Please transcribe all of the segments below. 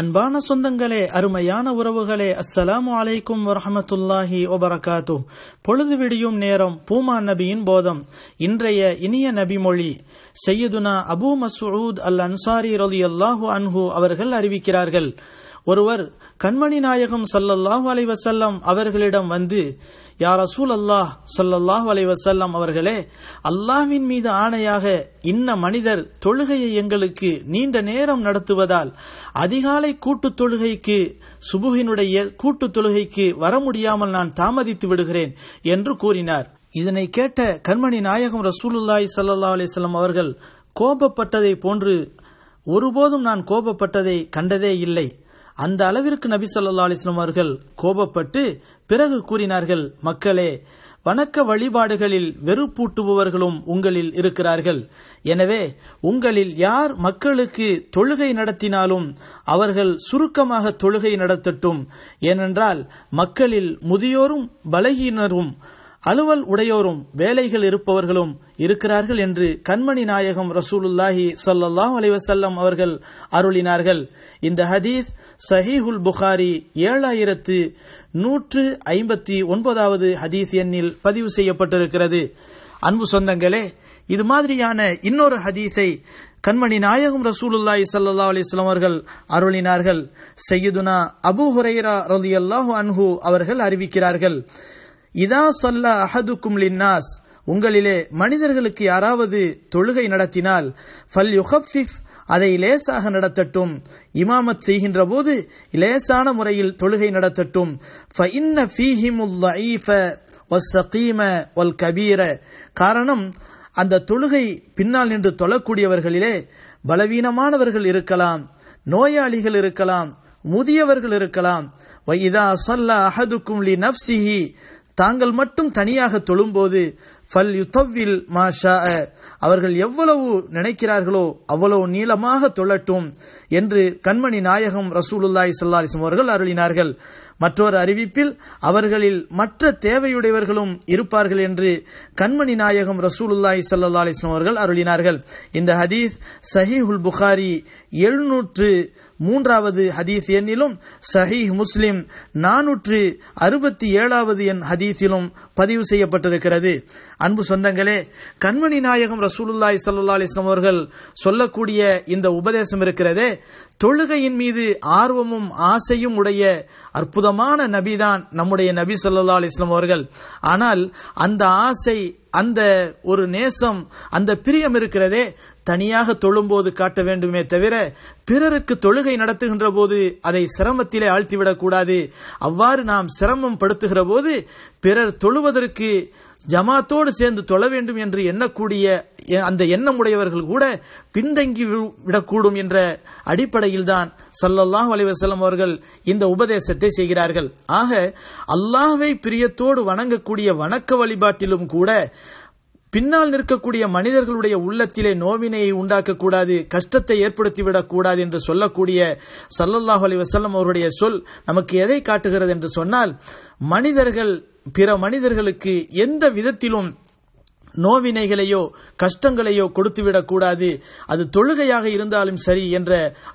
அன்பான சொந்தங்களே அருமையான உறவுகளே அஸ்ஸலாமு அலைக்கும் வரஹமத்துல்லாஹி ஒபரகாத்து பொழுது விடியும் நேரம் பூமா நபியின் போதம் இன்றைய இனிய நபிமொழி செய்யதுனா அபு மசூத் அல் அன்சாரி ரலி அல்லாஹு அன்ஹு அவர்கள் அறிவிக்கிறார்கள் ஒருவர் கண்மணி நாயகம் சல்லல்லாஹ் அலைவசல்லம் அவர்களிடம் வந்து யார் அசூல் அல்லாஹ் சொல்லல்லாஹ் அலைவசல்லம் அவர்களே அல்லாஹ்வின் மீது ஆணையாக இன்ன மனிதர் தொழுகையை எங்களுக்கு நீண்ட நேரம் நடத்துவதால் அதிகாலை கூட்டுத் தொழுகைக்கு சுபுகினுடைய கூட்டுத் தொழுகைக்கு வர முடியாமல் நான் தாமதித்து விடுகிறேன் என்று கூறினார் இதனை கேட்ட கண்மணி நாயகம் ரசூலுல்லாய் சல்லா அலிசல்லாம் அவர்கள் கோபப்பட்டதை போன்று ஒருபோதும் நான் கோபப்பட்டதை கண்டதே இல்லை அந்த அளவிற்கு நபி சொல்லா அலிஸ்லாம் அவர்கள் கோபப்பட்டு பிறகு கூறினார்கள் மக்களே வணக்க வழிபாடுகளில் வெறுப்பூட்டுபவர்களும் உங்களில் இருக்கிறார்கள் எனவே உங்களில் யார் மக்களுக்கு தொழுகை நடத்தினாலும் அவர்கள் சுருக்கமாக தொழுகை நடத்தட்டும் ஏனென்றால் மக்களில் முதியோரும் பலகீனரும் அலுவல் உடையோரும் வேலைகள் இருப்பவர்களும் இருக்கிறார்கள் என்று கண்மணி நாயகம் ரசூலுல்லாஹி சல்லாஹ் அலைவசல்லம் அவர்கள் அருளினார்கள் இந்த ஹதீஸ் சஹீஹுல் புகாரி ஏழாயிரத்து நூற்று ஐம்பத்தி ஒன்பதாவது ஹதீஸ் எண்ணில் பதிவு செய்யப்பட்டிருக்கிறது அன்பு சொந்தங்களே இது மாதிரியான இன்னொரு ஹதீஸை கண்மணி நாயகம் ரசூலுல்லாய் சல்லா அலிஸ்லாம் அவர்கள் அருளினார்கள் செய்யுதுனா அபு ஹுரைரா ரலி அல்லாஹு அன்ஹு அவர்கள் அறிவிக்கிறார்கள் இதா சொல்ல அஹதுக்கும் லின்னாஸ் உங்களிலே மனிதர்களுக்கு யாராவது தொழுகை நடத்தினால் ஃபல் யுஹஃபிஃப் அதை லேசாக நடத்தட்டும் இமாமத் செய்கின்ற போது லேசான முறையில் தொழுகை நடத்தட்டும் ஃபஇன்ன ஃபீஹிமுல் ஐஃப வஸ்ஸகீம கபீர காரணம் அந்த தொழுகை பின்னால் நின்று தொழக்கூடியவர்களிலே பலவீனமானவர்கள் இருக்கலாம் நோயாளிகள் இருக்கலாம் முதியவர்கள் இருக்கலாம் வைதா சொல்ல அஹதுக்கும் லி நப்சிஹி தாங்கள் மட்டும் தனியாக தொழும்போது ஃபல் யுத்தவில் மாஷா அவர்கள் எவ்வளவு நினைக்கிறார்களோ அவ்வளவு நீளமாக தொழட்டும் என்று கண்மணி நாயகம் ரசூலுல்லாய் சல்லாஹிசம் அவர்கள் அருளினார்கள் மற்றொரு அறிவிப்பில் அவர்களில் மற்ற தேவையுடையவர்களும் இருப்பார்கள் என்று கண்மணி நாயகம் ரசூலுல்லாய் சல்லா அலிஸ்லாம் அவர்கள் அருளினார்கள் இந்த ஹதீஸ் உல் புகாரி எழுநூற்று மூன்றாவது ஹதீஸ் எண்ணிலும் சஹீஹ் முஸ்லிம் நானூற்று அறுபத்தி ஏழாவது எண் ஹதீஸிலும் பதிவு செய்யப்பட்டிருக்கிறது அன்பு சொந்தங்களே கண்மணி நாயகம் ரசூலுல்லாய் சல்லா அலிஸ்லாம் அவர்கள் சொல்லக்கூடிய இந்த உபதேசம் இருக்கிறதே தொழுகையின் மீது ஆர்வமும் ஆசையும் உடைய அற்புதம் சொர்க்கமான நபிதான் நம்முடைய நபி சொல்லா அலிஸ்லாம் அவர்கள் ஆனால் அந்த ஆசை அந்த ஒரு நேசம் அந்த பிரியம் இருக்கிறதே தனியாக தொழும்போது காட்ட வேண்டுமே தவிர பிறருக்கு தொழுகை நடத்துகின்ற போது அதை சிரமத்திலே ஆழ்த்திவிடக்கூடாது அவ்வாறு நாம் சிரமம் படுத்துகிற போது பிறர் தொழுவதற்கு ஜமாத்தோடு சேர்ந்து தொழ வேண்டும் என்று எண்ணக்கூடிய அந்த எண்ணம் உடையவர்கள் கூட பின்தங்கி விடக்கூடும் என்ற அடிப்படையில் தான் சல்லல்லாஹ் அலிவசல்லம் அவர்கள் இந்த உபதேசத்தை செய்கிறார்கள் ஆக அல்லாஹை பிரியத்தோடு வணங்கக்கூடிய வணக்க வழிபாட்டிலும் கூட பின்னால் நிற்கக்கூடிய மனிதர்களுடைய உள்ளத்திலே நோவினையை உண்டாக்கக்கூடாது கஷ்டத்தை ஏற்படுத்திவிடக் கூடாது என்று சொல்லக்கூடிய சல்லல்லாஹ் அலி வசல்லம் அவருடைய சொல் நமக்கு எதை காட்டுகிறது என்று சொன்னால் மனிதர்கள் பிற மனிதர்களுக்கு எந்த விதத்திலும் நோவினைகளையோ கஷ்டங்களையோ கொடுத்துவிடக் கூடாது அது தொழுகையாக இருந்தாலும் சரி என்ற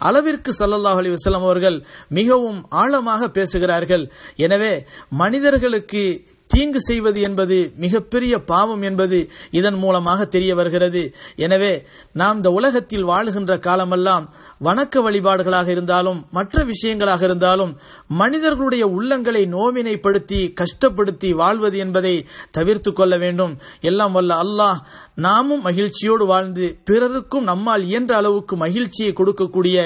அளவிற்கு சல்லல்லாஹ் அலி வசலம் அவர்கள் மிகவும் ஆழமாக பேசுகிறார்கள் எனவே மனிதர்களுக்கு தீங்கு செய்வது என்பது மிகப்பெரிய பாவம் என்பது இதன் மூலமாக தெரிய வருகிறது எனவே நாம் இந்த உலகத்தில் வாழுகின்ற காலமெல்லாம் வணக்க வழிபாடுகளாக இருந்தாலும் மற்ற விஷயங்களாக இருந்தாலும் மனிதர்களுடைய உள்ளங்களை நோவினைப்படுத்தி கஷ்டப்படுத்தி வாழ்வது என்பதை தவிர்த்து கொள்ள வேண்டும் எல்லாம் வல்ல அல்லாஹ் நாமும் மகிழ்ச்சியோடு வாழ்ந்து பிறருக்கும் நம்மால் இயன்ற அளவுக்கு மகிழ்ச்சியை கொடுக்கக்கூடிய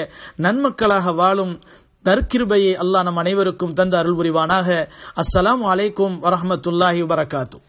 நன்மக்களாக வாழும் நற்கிருபையை அல்லாஹ் நம் அனைவருக்கும் தந்த அருள் புரிவானாக அஸ்ஸலாம் அலைக்கும் வரமத்துல்லாஹி வரகாத்தூ